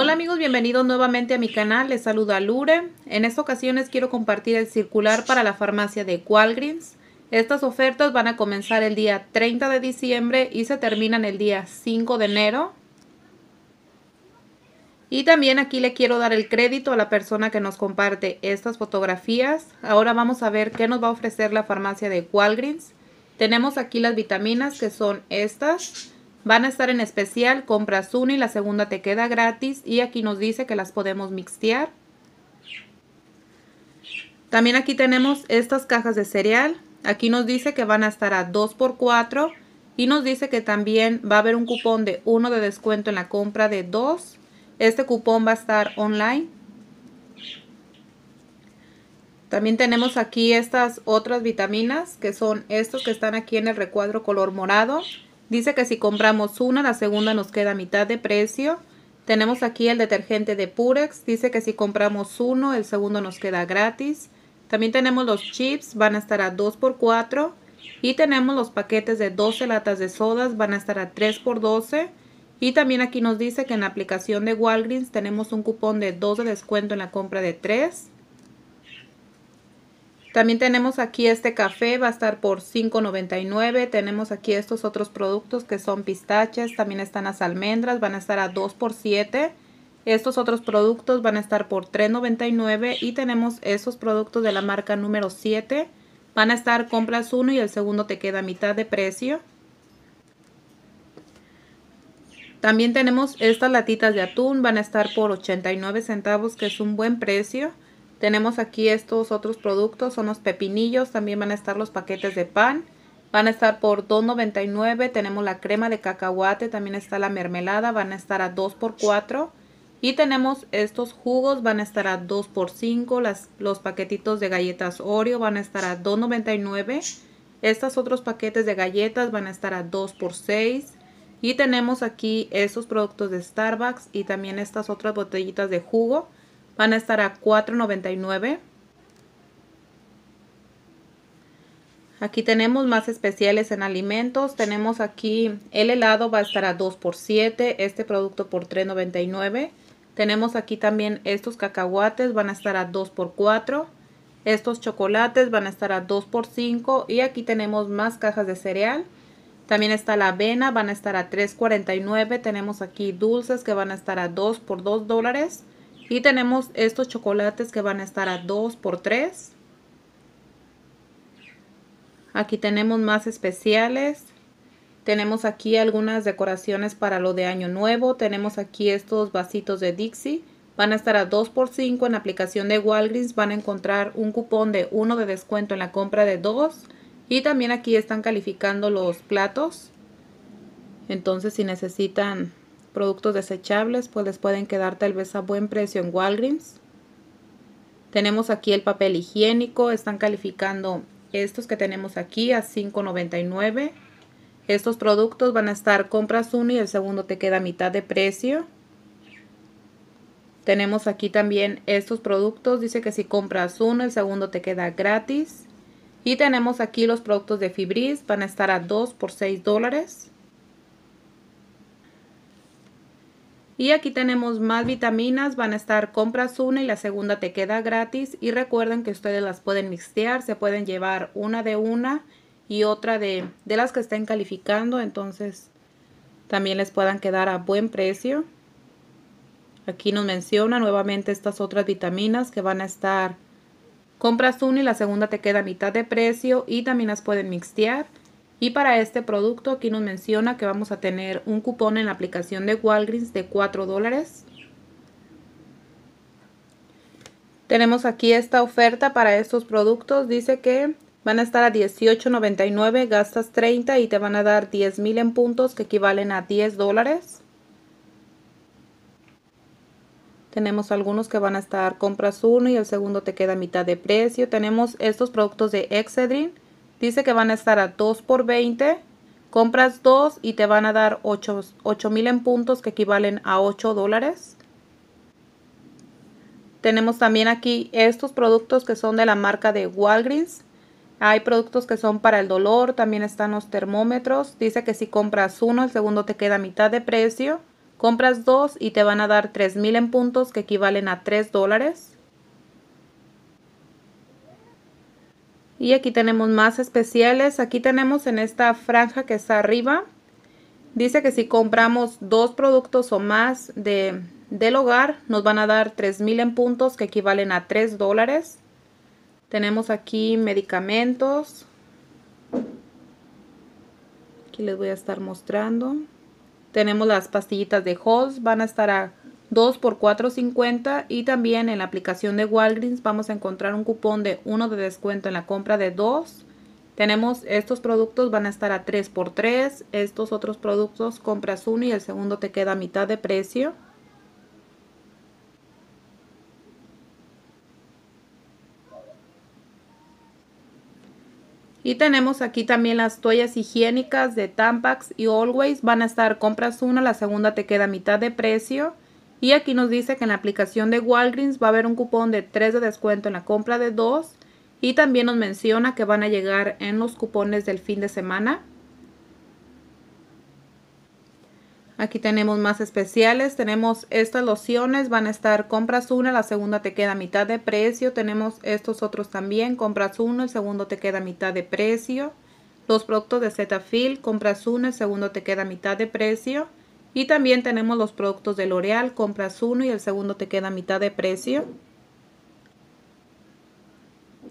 Hola amigos, bienvenidos nuevamente a mi canal, les saluda Lure. En esta ocasión les quiero compartir el circular para la farmacia de Walgreens. Estas ofertas van a comenzar el día 30 de diciembre y se terminan el día 5 de enero. Y también aquí le quiero dar el crédito a la persona que nos comparte estas fotografías. Ahora vamos a ver qué nos va a ofrecer la farmacia de Walgreens. Tenemos aquí las vitaminas que son estas. Van a estar en especial, compras una y la segunda te queda gratis y aquí nos dice que las podemos mixtear. También aquí tenemos estas cajas de cereal. Aquí nos dice que van a estar a 2x4 y nos dice que también va a haber un cupón de uno de descuento en la compra de 2. Este cupón va a estar online. También tenemos aquí estas otras vitaminas que son estos que están aquí en el recuadro color morado. Dice que si compramos una, la segunda nos queda a mitad de precio. Tenemos aquí el detergente de Purex. Dice que si compramos uno, el segundo nos queda gratis. También tenemos los chips, van a estar a 2x4. Y tenemos los paquetes de 12 latas de sodas, van a estar a 3x12. Y también aquí nos dice que en la aplicación de Walgreens tenemos un cupón de 2 de descuento en la compra de 3. También tenemos aquí este café, va a estar por $5.99. Tenemos aquí estos otros productos que son pistaches, también están las almendras, van a estar a 2 por 7. Estos otros productos van a estar por $3.99 y tenemos esos productos de la marca número 7. Van a estar, compras uno y el segundo te queda a mitad de precio. También tenemos estas latitas de atún, van a estar por 89 centavos, que es un buen precio. Tenemos aquí estos otros productos, son los pepinillos, también van a estar los paquetes de pan. Van a estar por $2.99, tenemos la crema de cacahuate, también está la mermelada, van a estar a 2 por 4 Y tenemos estos jugos, van a estar a 2 por 5 Las, los paquetitos de galletas Oreo van a estar a $2.99. Estos otros paquetes de galletas van a estar a 2 por 6 Y tenemos aquí estos productos de Starbucks y también estas otras botellitas de jugo van a estar a $4.99. Aquí tenemos más especiales en alimentos. Tenemos aquí el helado va a estar a 2 por 7, este producto por $3.99. Tenemos aquí también estos cacahuates van a estar a 2 por 4. Estos chocolates van a estar a 2 por 5 y aquí tenemos más cajas de cereal. También está la avena, van a estar a $3.49. Tenemos aquí dulces que van a estar a 2 por 2 dólares. Y tenemos estos chocolates que van a estar a 2 por 3. Aquí tenemos más especiales. Tenemos aquí algunas decoraciones para lo de año nuevo. Tenemos aquí estos vasitos de Dixie. Van a estar a 2 por 5 en aplicación de Walgreens. Van a encontrar un cupón de 1 de descuento en la compra de 2. Y también aquí están calificando los platos. Entonces si necesitan productos desechables, pues les pueden quedar tal vez a buen precio en Walgreens. Tenemos aquí el papel higiénico, están calificando estos que tenemos aquí a $5.99. Estos productos van a estar compras uno y el segundo te queda a mitad de precio. Tenemos aquí también estos productos, dice que si compras uno el segundo te queda gratis. Y tenemos aquí los productos de Fibris, van a estar a 2 por 6 dólares. Y aquí tenemos más vitaminas, van a estar compras una y la segunda te queda gratis. Y recuerden que ustedes las pueden mixtear, se pueden llevar una de una y otra de, las que estén calificando. Entonces también les puedan quedar a buen precio. Aquí nos menciona nuevamente estas otras vitaminas que van a estar compras una y la segunda te queda a mitad de precio y también las pueden mixtear. Y para este producto aquí nos menciona que vamos a tener un cupón en la aplicación de Walgreens de 4 dólares. Tenemos aquí esta oferta para estos productos. Dice que van a estar a $18.99, gastas 30 y te van a dar 10.000 en puntos que equivalen a 10 dólares. Tenemos algunos que van a estar compras uno y el segundo te queda a mitad de precio. Tenemos estos productos de Excedrin Dice que van a estar a 2 por 20. Compras 2 y te van a dar 8 mil en puntos que equivalen a 8 dólares. Tenemos también aquí estos productos que son de la marca de Walgreens. Hay productos que son para el dolor, también están los termómetros. Dice que si compras uno, el segundo te queda a mitad de precio. Compras dos y te van a dar $3,000 en puntos que equivalen a 3 dólares. Y aquí tenemos más especiales. Aquí tenemos en esta franja que está arriba. Dice que si compramos dos productos o más de, del hogar, nos van a dar 3,000 en puntos que equivalen a 3 dólares. Tenemos aquí medicamentos. Aquí les voy a estar mostrando. Tenemos las pastillitas de Halls, van a estar a 2 por 4.50 y también en la aplicación de Walgreens vamos a encontrar un cupón de 1 de descuento en la compra de 2. Tenemos estos productos van a estar a 3 por 3, estos otros productos compras uno y el segundo te queda a mitad de precio. Y tenemos aquí también las toallas higiénicas de Tampax y Always. Van a estar compras una, la segunda te queda a mitad de precio. Y aquí nos dice que en la aplicación de Walgreens va a haber un cupón de 3 de descuento en la compra de 2. Y también nos menciona que van a llegar en los cupones del fin de semana. Aquí tenemos más especiales. Tenemos estas lociones. Van a estar compras una, la segunda te queda a mitad de precio. Tenemos estos otros también. Compras uno, el segundo te queda a mitad de precio. Los productos de Zetafil. Compras uno, el segundo te queda a mitad de precio. Y también tenemos los productos de L'Oreal, compras uno y el segundo te queda a mitad de precio.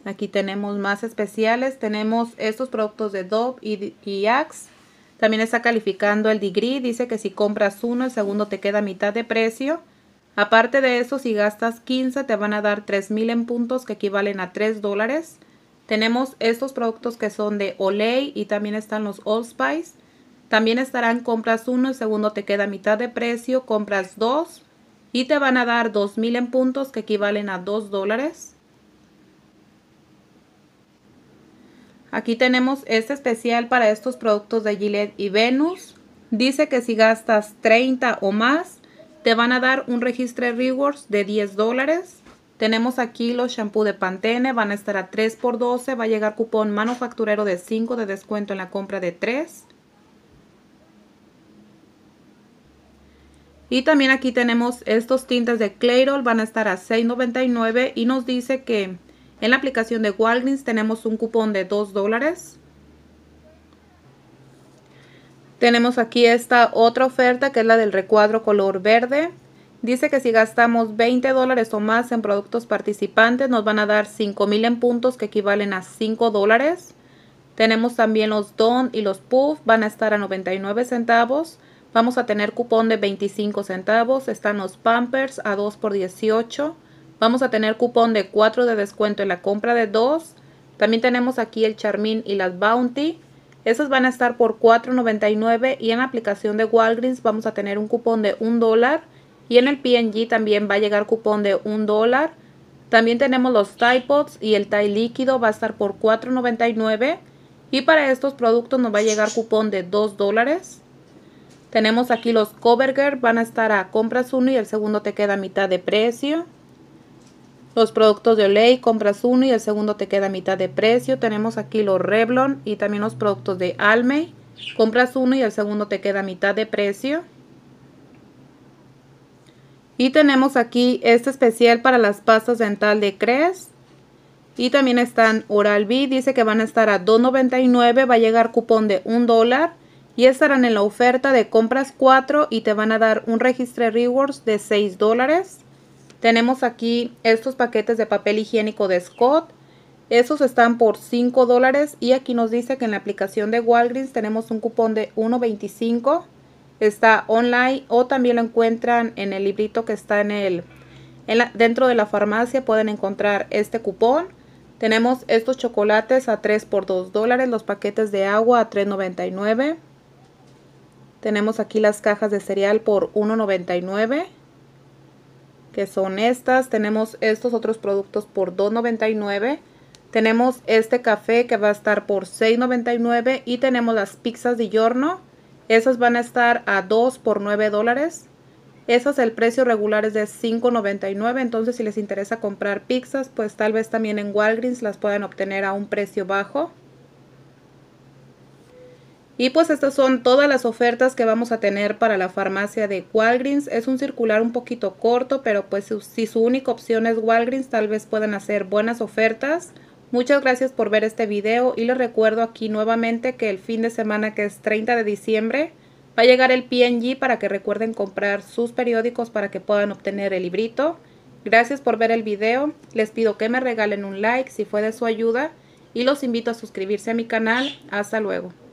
Aquí tenemos más especiales, tenemos estos productos de Dove y, Axe. También está calificando el degree, dice que si compras uno, el segundo te queda a mitad de precio. Aparte de eso, si gastas 15 te van a dar 3000 en puntos que equivalen a 3 dólares. Tenemos estos productos que son de Olay y también están los Allspice. También estarán compras uno, el segundo te queda a mitad de precio, compras 2 y te van a dar 2000 en puntos que equivalen a 2 dólares. Aquí tenemos este especial para estos productos de Gillette y Venus. Dice que si gastas 30 o más, te van a dar un registro de rewards de 10 dólares. Tenemos aquí los shampoos de Pantene, van a estar a 3 por 12, va a llegar cupón manufacturero de 5 de descuento en la compra de 3. Y también aquí tenemos estos tintes de Clairol, van a estar a $6.99 y nos dice que en la aplicación de Walgreens tenemos un cupón de 2 dólares. Tenemos aquí esta otra oferta que es la del recuadro color verde. Dice que si gastamos 20 dólares o más en productos participantes nos van a dar 5000 en puntos que equivalen a 5 dólares. Tenemos también los Don y los Puff, van a estar a 99 centavos. Vamos a tener cupón de 25 centavos. Están los Pampers a 2 por 18. Vamos a tener cupón de 4 de descuento en la compra de 2. También tenemos aquí el Charmin y las Bounty. Esas van a estar por $4.99 y en la aplicación de Walgreens vamos a tener un cupón de $1 dólar. Y en el P&G también va a llegar cupón de $1 dólar. También tenemos los Tide Pods y el Tide líquido va a estar por $4.99. Y para estos productos nos va a llegar cupón de $2 dólares. Tenemos aquí los Covergirl, van a estar a compras uno y el segundo te queda a mitad de precio. Los productos de Olay, compras uno y el segundo te queda a mitad de precio. Tenemos aquí los Revlon y también los productos de Almey. Compras uno y el segundo te queda a mitad de precio. Y tenemos aquí este especial para las pastas dental de Crest. Y también están Oral-B, dice que van a estar a $2.99, va a llegar cupón de $1 y estarán en la oferta de compras 4 y te van a dar un registro rewards de 6 dólares. Tenemos aquí estos paquetes de papel higiénico de Scott. Esos están por 5 dólares y aquí nos dice que en la aplicación de Walgreens tenemos un cupón de 1.25. Está online o también lo encuentran en el librito que está en el dentro de la farmacia pueden encontrar este cupón. Tenemos estos chocolates a 3 por 2 dólares, los paquetes de agua a 3.99. Tenemos aquí las cajas de cereal por $1.99, que son estas. Tenemos estos otros productos por $2.99. Tenemos este café que va a estar por $6.99 y tenemos las pizzas de giorno. Esas van a estar a 2 por 9 dólares. Esas el precio regular es de $5.99, entonces si les interesa comprar pizzas, pues tal vez también en Walgreens las pueden obtener a un precio bajo. Y pues estas son todas las ofertas que vamos a tener para la farmacia de Walgreens. Es un circular un poquito corto, pero pues si su única opción es Walgreens, tal vez puedan hacer buenas ofertas. Muchas gracias por ver este video y les recuerdo aquí nuevamente que el fin de semana que es 30 de diciembre va a llegar el PNG para que recuerden comprar sus periódicos para que puedan obtener el librito. Gracias por ver el video, les pido que me regalen un like si fue de su ayuda y los invito a suscribirse a mi canal. Hasta luego.